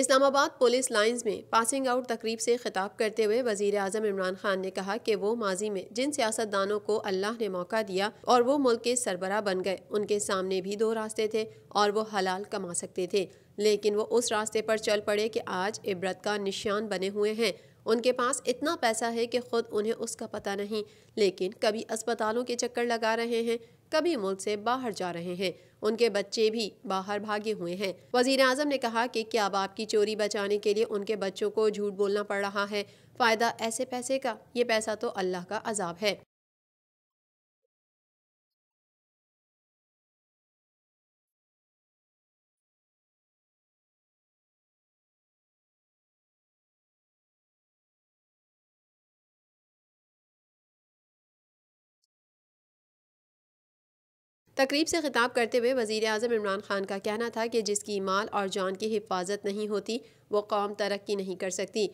Islamabad police lines में passing out तकरीब से खिताब करते हुए वजीर अजम इमरान खान ने कहा कि वो माजी में जिन सियासतदानों को अल्लाह ने मौका दिया और वो मुल्क के सरबरा बन गए उनके सामने भी दो रास्ते थे और वो हलाल कमा सकते थे लेकिन वो उस रास्ते पर चल पड़े कि आज इबरत का निशान बने हुए हैं उनके पास इतना पैसा है कि ख़ुद उन्हें उसका पता नहीं लेकिन कभी अस्पतालों के चक्कर लगा रहे हैं कभी मुल्क से बाहर जा रहे हैं उनके बच्चे भी बाहर भागे हुए हैं वजीर आजम ने कहा कि क्या बाप की चोरी बचाने के लिए उनके बच्चों को झूठ बोलना पड़ रहा है फ़ायदा ऐसे पैसे का ये पैसा तो अल्लाह का अजाब है तकरीब से ख़िताब करते हुए वज़ी अजम इमरान खान का कहना था कि जिसकी माल और जान की हिफाजत नहीं होती वो कौम तरक्की नहीं कर सकती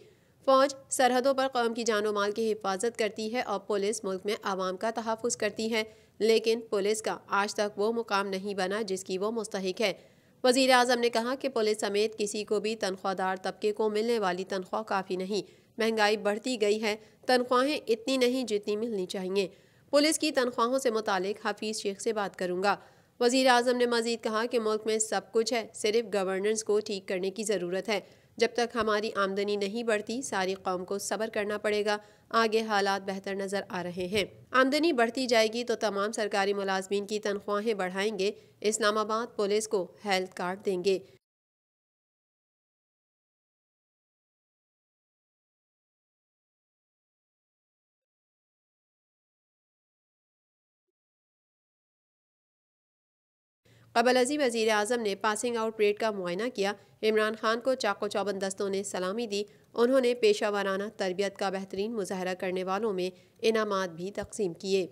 फ़ौज सरहदों पर कौम की जान माल की हिफाजत करती है और पुलिस मुल्क में आवाम का तहफ़ करती है लेकिन पुलिस का आज तक वो मुकाम नहीं बना जिसकी वो मुस्तक है वजीर अजम ने कहा कि पुलिस समेत किसी को भी तनख्वाहदार तबके को मिलने वाली तनख्वाह काफ़ी नहीं महंगाई बढ़ती गई है तनख्वाहें इतनी नहीं जितनी मिलनी चाहिए पुलिस की तनख्वाहों से मुतल हफीज़ शेख से बात करूँगा वजीर अजम ने मजीद कहा कि मुल्क में सब कुछ है सिर्फ गवर्नेंस को ठीक करने की ज़रूरत है जब तक हमारी आमदनी नहीं बढ़ती सारी कौम को सब्र करना पड़ेगा आगे हालात बेहतर नज़र आ रहे हैं आमदनी बढ़ती जाएगी तो तमाम सरकारी मुलाजमीन की तनख्वाहें बढ़ाएंगे इस्लामाबाद पुलिस को हेल्थ कार्ड देंगे कबल अजी वजीर अजम ने पासिंग आउट परेड का मुआयना किया इमरान खान को चाको चौबंद दस्तों ने सलामी दी उन्होंने पेशा वाराना तरबियत का बेहतरीन मुजाहरा करने वालों में इनाम भी तकसीम किए